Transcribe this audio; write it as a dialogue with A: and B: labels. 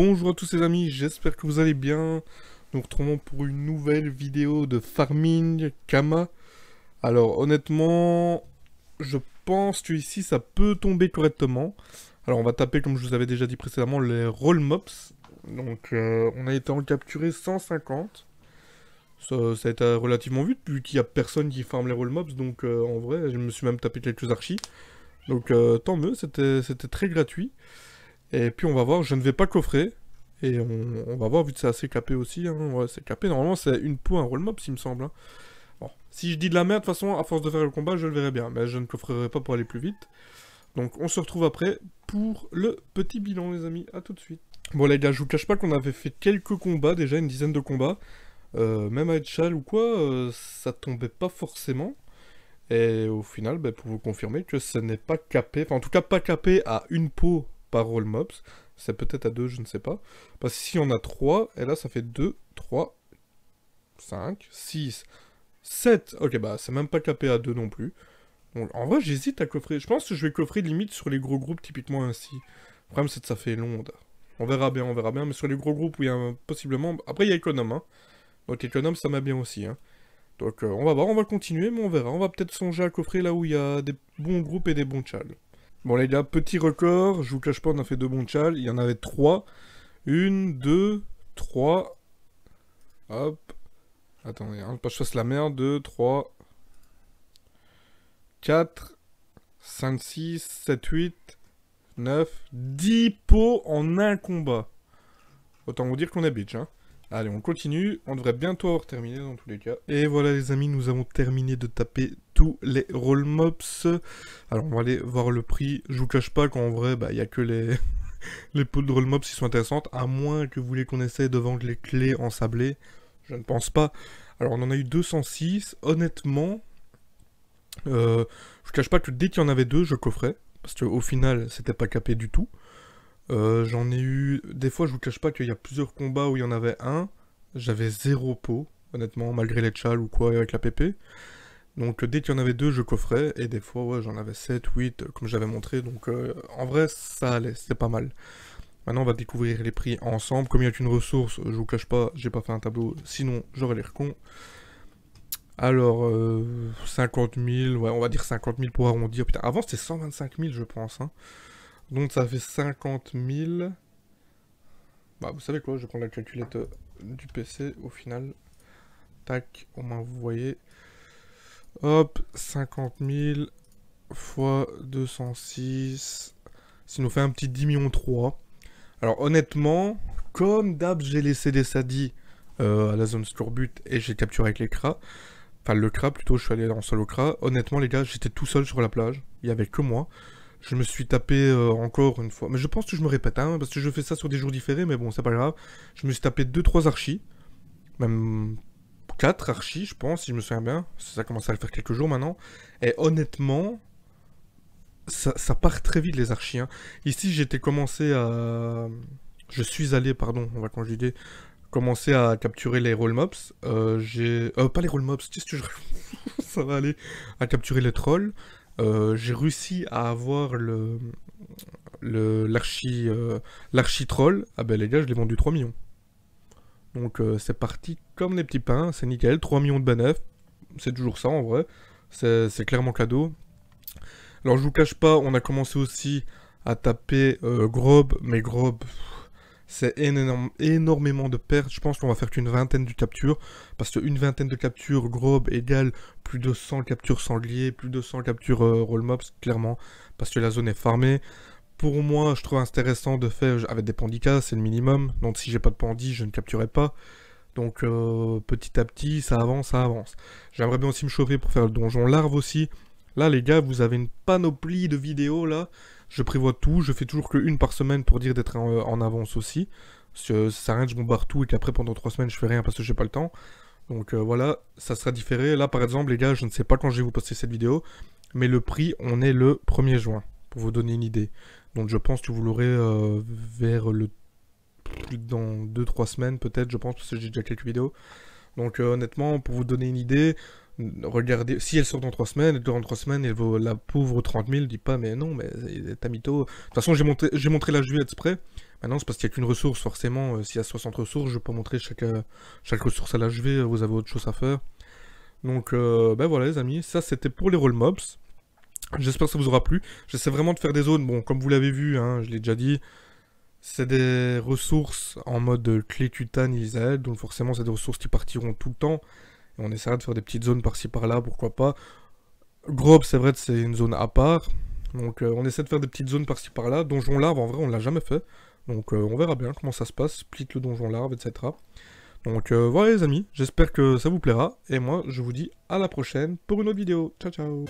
A: Bonjour à tous les amis, j'espère que vous allez bien. Nous retrouvons pour une nouvelle vidéo de Farming Kama. Alors honnêtement, je pense que ici ça peut tomber correctement. Alors on va taper comme je vous avais déjà dit précédemment les roll mobs. Donc euh, on a été en capturé 150. Ça, a été relativement vite vu qu'il n'y a personne qui farme les roll mobs. Donc euh, en vrai je me suis même tapé quelques archis. Donc euh, tant mieux, c'était très gratuit. Et puis on va voir, je ne vais pas coffrer. Et on, va voir, vu que c'est assez capé aussi. Hein. ouais, c'est capé. Normalement, c'est une peau, un roll mob, s'il me semble. Hein. Bon. Si je dis de la merde, de toute façon, à force de faire le combat, je le verrai bien. Mais je ne coffrerai pas pour aller plus vite. Donc on se retrouve après pour le petit bilan, les amis. À tout de suite. Bon, les gars, je vous cache pas qu'on avait fait quelques combats, déjà une dizaine de combats. Euh, même à Etchal ou quoi, euh, ça tombait pas forcément. Et au final, ben, pour vous confirmer que ce n'est pas capé, enfin en tout cas pas capé à une peau Parole mobs. C'est peut-être à 2, je ne sais pas. Parce que si on a 3, et là ça fait 2, 3, 5, 6, 7. Ok, bah c'est même pas capé à 2 non plus. en vrai, j'hésite à coffrer. Je pense que je vais coffrer limite sur les gros groupes typiquement ainsi. Le c'est ça fait long. On verra bien, on verra bien. Mais sur les gros groupes, où il y a possiblement... Après, il y a Econom. Hein. Donc Econom, ça m'a bien aussi. Hein. Donc euh, on va voir, on va continuer, mais on verra. On va peut-être songer à coffrer là où il y a des bons groupes et des bons chals. Bon les gars, petit record, je vous cache pas, on a fait deux Monchal, il y en avait trois. Une, deux, 3, Hop. Attendez, hein, pas que je fasse la merde. 2, 3, 4, 5, 6, 7, 8, 9, 10 pots en un combat. Autant vous dire qu'on est bitch, hein. Allez, on continue. On devrait bientôt avoir terminé dans tous les cas. Et voilà les amis, nous avons terminé de taper tous les roll mops. Alors on va aller voir le prix. Je vous cache pas qu'en vrai, il bah, n'y a que les les de roll mops qui sont intéressantes, à moins que vous voulez qu'on essaye de vendre les clés en sablé. Je ne pense pas. Alors on en a eu 206. Honnêtement, euh, je je vous cache pas que dès qu'il y en avait deux, je coffrais parce qu'au final, c'était pas capé du tout. Euh, j'en ai eu. Des fois, je vous cache pas qu'il y a plusieurs combats où il y en avait un. J'avais zéro pot, honnêtement, malgré les tchals ou quoi, avec la PP. Donc, dès qu'il y en avait deux, je coffrais. Et des fois, ouais, j'en avais 7, 8, euh, comme j'avais montré. Donc, euh, en vrai, ça allait, c'est pas mal. Maintenant, on va découvrir les prix ensemble. Comme il y a qu'une ressource, je vous cache pas, j'ai pas fait un tableau. Sinon, j'aurais l'air con. Alors, 50 000, ouais, on va dire 50 000 pour arrondir. Putain, avant c'était 125 000, je pense. Hein. Donc ça fait 50 000. Bah vous savez quoi, je prends la calculette euh, du PC au final. Tac, au moins vous voyez. Hop, 50 000 fois 206. Ça nous fait un petit 10 millions 3. Alors honnêtement, comme d'hab j'ai laissé des sadis euh, à la zone but et j'ai capturé avec les cras. Enfin le crap plutôt, je suis allé en solo cra. Honnêtement les gars, j'étais tout seul sur la plage. Il n'y avait que moi. Je me suis tapé euh, encore une fois. Mais je pense que je me répète, hein, parce que je fais ça sur des jours différés, mais bon, c'est pas grave. Je me suis tapé 2-3 archis. Même 4 archis, je pense, si je me souviens bien. Ça commence à le faire quelques jours maintenant. Et honnêtement, ça, part très vite, les archis. Hein. Ici, j'étais commencé à. Je suis allé, pardon, on va conjuguer. Commencer à capturer les roll mobs. Euh, j'ai. Euh, pas les roll mobs, qu'est-ce que je. ça va aller. À capturer les trolls. Euh, j'ai réussi à avoir le, l'archi euh, troll, ah ben les gars, je l'ai vendu 3 millions. Donc euh, c'est parti comme les petits pains, c'est nickel, 3 millions de bénéfices, c'est toujours ça en vrai, c'est clairement cadeau. Alors je vous cache pas, on a commencé aussi à taper euh, Grob, mais Grob, c'est énormément de pertes. Je pense qu'on va faire qu'une vingtaine de captures. Parce qu'une vingtaine de captures grobes égale plus de 100 captures sangliers, plus de 100 captures euh, roll mobs, clairement. Parce que la zone est farmée. Pour moi, je trouve intéressant de faire avec des pandicas, c'est le minimum. Donc si j'ai pas de pandis, je ne capturerai pas. Donc euh, petit à petit, ça avance, ça avance. J'aimerais bien aussi me chauffer pour faire le donjon larve aussi. Là les gars, vous avez une panoplie de vidéos là je prévois tout, je fais toujours que une par semaine pour dire d'être en, euh, avance aussi. Parce euh, que ça sert rien je bombarde tout et qu'après pendant trois semaines je fais rien parce que j'ai pas le temps. Donc euh, voilà, ça sera différé. Là par exemple les gars, je ne sais pas quand je vais vous poster cette vidéo, mais le prix, on est le 1er juin, pour vous donner une idée. Donc je pense que vous l'aurez vers le... dans 2-3 semaines peut-être, je pense, parce que j'ai déjà quelques vidéos. Donc honnêtement, pour vous donner une idée, Regardez, si elle sort dans 3 semaines, dans 3 semaines, elle vaut la pauvre 30 000, dis pas, mais non, mais tamito De toute façon, j'ai montré, j'ai montré la juillet exprès. Maintenant, c'est parce qu'il n'y a qu'une ressource, forcément. Euh, s'il y a 60 ressources, je peux montrer chaque, euh, chaque ressource à l'HV, euh, vous avez autre chose à faire. Donc, ben voilà, les amis, ça c'était pour les roll mobs. J'espère que ça vous aura plu. J'essaie vraiment de faire des zones, bon, comme vous l'avez vu, hein, je l'ai déjà dit, c'est des ressources en mode clé tutane donc forcément, c'est des ressources qui partiront tout le temps on essaiera de faire des petites zones par-ci par-là, pourquoi pas. Grob, c'est vrai que c'est une zone à part. Donc euh, on essaie de faire des petites zones par-ci par-là. Donjon larve, en vrai, on l'a jamais fait. Donc euh, on verra bien comment ça se passe. Split le donjon larve, etc. Donc euh, voilà les amis, j'espère que ça vous plaira. Et moi, je vous dis à la prochaine pour une autre vidéo. Ciao, ciao